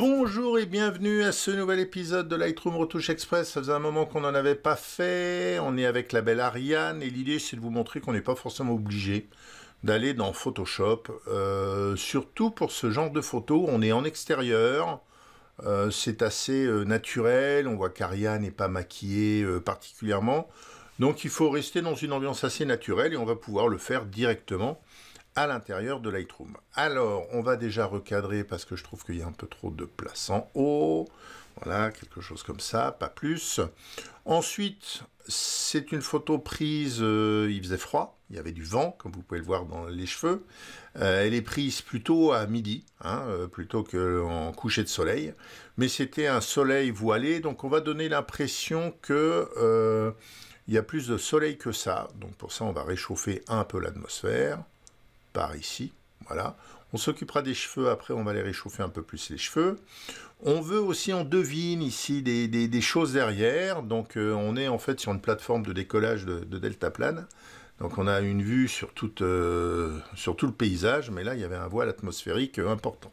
Bonjour et bienvenue à ce nouvel épisode de Lightroom Retouche Express. Ça faisait un moment qu'on n'en avait pas fait. On est avec la belle Ariane et l'idée c'est de vous montrer qu'on n'est pas forcément obligé d'aller dans Photoshop. Euh, surtout pour ce genre de photos, on est en extérieur. Euh, c'est assez euh, naturel, on voit qu'Ariane n'est pas maquillée particulièrement. Donc il faut rester dans une ambiance assez naturelle et on va pouvoir le faire directement à l'intérieur de Lightroom. Alors, on va déjà recadrer parce que je trouve qu'il y a un peu trop de place en haut. Voilà, quelque chose comme ça, pas plus. Ensuite, c'est une photo prise, euh, il faisait froid, il y avait du vent, comme vous pouvez le voir dans les cheveux. Euh, elle est prise plutôt à midi, hein, euh, plutôt qu'en coucher de soleil. Mais c'était un soleil voilé, donc on va donner l'impression que il y a plus de soleil que ça. Donc pour ça, on va réchauffer un peu l'atmosphère par ici. Voilà. On s'occupera des cheveux, après on va les réchauffer un peu plus les cheveux. On veut aussi, on devine ici des, choses derrière. Donc euh, on est en fait sur une plateforme de décollage de, delta plane. Donc on a une vue sur, toute, euh, sur tout le paysage, mais là il y avait un voile atmosphérique euh, important.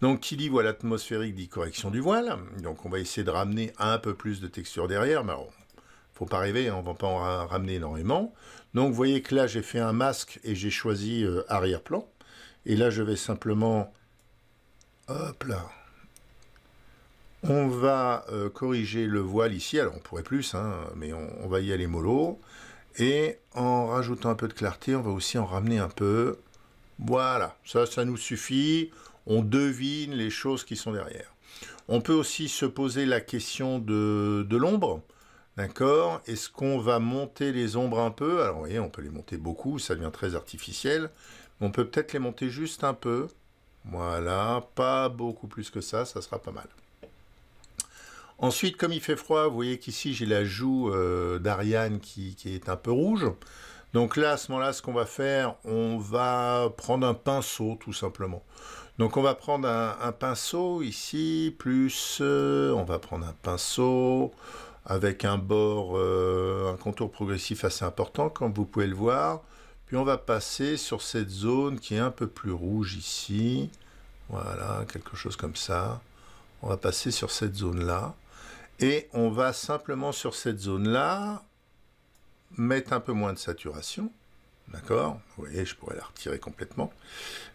Donc qui dit voile atmosphérique dit correction du voile. Donc on va essayer de ramener un peu plus de texture derrière, mais faut pas rêver, hein, on va pas en ramener énormément. Donc vous voyez que là j'ai fait un masque et j'ai choisi euh, arrière-plan. Et là je vais simplement, hop là, on va euh, corriger le voile ici, alors on pourrait plus, hein, mais on, va y aller mollo. Et en rajoutant un peu de clarté, on va aussi en ramener un peu. Voilà, ça, ça nous suffit, on devine les choses qui sont derrière. On peut aussi se poser la question de l'ombre. D'accord Est-ce qu'on va monter les ombres un peu Alors, vous voyez, on peut les monter beaucoup, ça devient très artificiel. on peut peut-être les monter juste un peu. Voilà, pas beaucoup plus que ça, ça sera pas mal. Ensuite, comme il fait froid, vous voyez qu'ici, j'ai la joue euh, d'Ariane qui, est un peu rouge. Donc là, à ce moment-là, ce qu'on va faire, on va prendre un pinceau, tout simplement. Donc on va prendre un, pinceau ici, plus... Euh, on va prendre un pinceau avec un bord, euh, un contour progressif assez important, comme vous pouvez le voir. Puis on va passer sur cette zone qui est un peu plus rouge ici. Voilà, quelque chose comme ça. On va passer sur cette zone-là. Et on va simplement sur cette zone-là mettre un peu moins de saturation. D'accord Vous voyez, je pourrais la retirer complètement.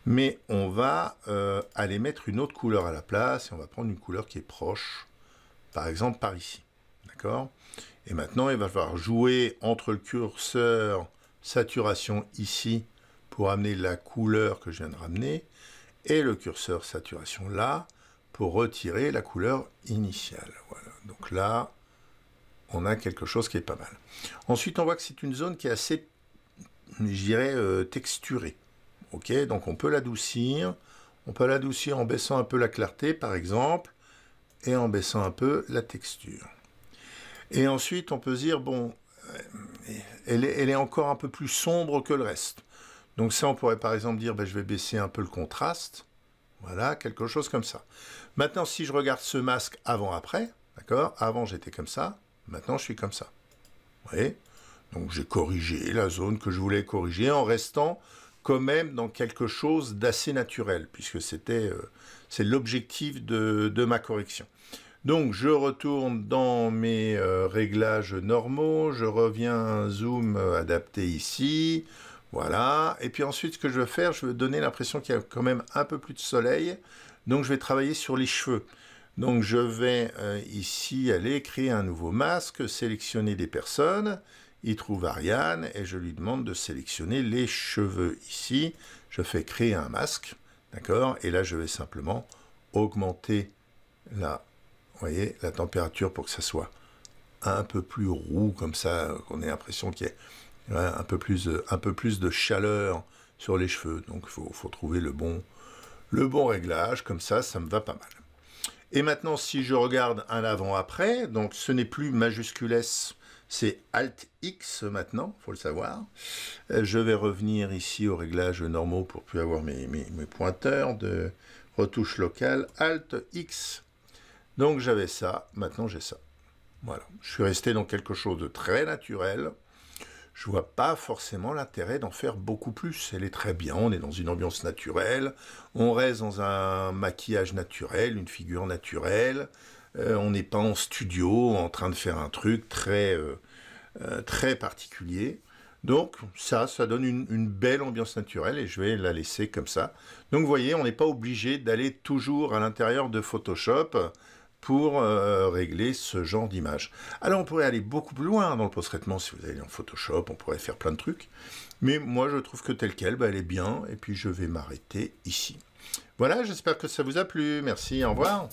Mais on va euh, aller mettre une autre couleur à la place et on va prendre une couleur qui est proche. Par exemple, par ici. D'accord Et maintenant, il va falloir jouer entre le curseur saturation ici pour amener la couleur que je viens de ramener et le curseur saturation là pour retirer la couleur initiale. Voilà. Donc là, on a quelque chose qui est pas mal. Ensuite, on voit que c'est une zone qui est assez, je dirais, euh, texturée. donc on peut l'adoucir. On peut l'adoucir en baissant un peu la clarté, par exemple, et en baissant un peu la texture. Et ensuite, on peut dire, bon, euh, elle est, encore un peu plus sombre que le reste. Donc ça, on pourrait par exemple dire, ben, je vais baisser un peu le contraste. Voilà, quelque chose comme ça. Maintenant, si je regarde ce masque avant-après, d'accord Avant, j'étais comme ça. Maintenant, je suis comme ça. Vous voyez Donc, j'ai corrigé la zone que je voulais corriger en restant quand même dans quelque chose d'assez naturel, puisque c'était euh, c'est l'objectif de ma correction. Donc je retourne dans mes euh, réglages normaux, je reviens zoom euh, adapté ici, voilà. Et puis ensuite ce que je veux faire, je veux donner l'impression qu'il y a quand même un peu plus de soleil, donc je vais travailler sur les cheveux. Donc je vais euh, ici aller créer un nouveau masque, sélectionner des personnes, il trouve Ariane et je lui demande de sélectionner les cheveux ici. Je fais créer un masque, d'accord Et là je vais simplement augmenter la voyez, la température pour que ça soit un peu plus roux comme ça, qu'on ait l'impression qu'il y a un peu, plus, de chaleur sur les cheveux. Donc il faut, trouver le bon, le bon réglage, comme ça, ça me va pas mal. Et maintenant, si je regarde un avant-après, donc ce n'est plus majuscules, c'est Alt-X maintenant, faut le savoir. Euh, je vais revenir ici aux réglages normaux pour plus avoir mes pointeurs de retouche locale. Alt-X, donc j'avais ça, maintenant j'ai ça. Voilà. Je suis resté dans quelque chose de très naturel. Je vois pas forcément l'intérêt d'en faire beaucoup plus. Elle est très bien, on est dans une ambiance naturelle, on reste dans un maquillage naturel, une figure naturelle. Euh, on n'est pas en studio en train de faire un truc très, euh, euh, très particulier. Donc ça, ça donne une, une, belle ambiance naturelle et je vais la laisser comme ça. Donc vous voyez, on n'est pas obligé d'aller toujours à l'intérieur de Photoshop pour euh, régler ce genre d'image. Alors on pourrait aller beaucoup plus loin dans le post-traitement si vous allez en Photoshop, on pourrait faire plein de trucs. Mais moi je trouve que telle qu'elle, bah, elle est bien et puis je vais m'arrêter ici. Voilà, j'espère que ça vous a plu. Merci, au revoir.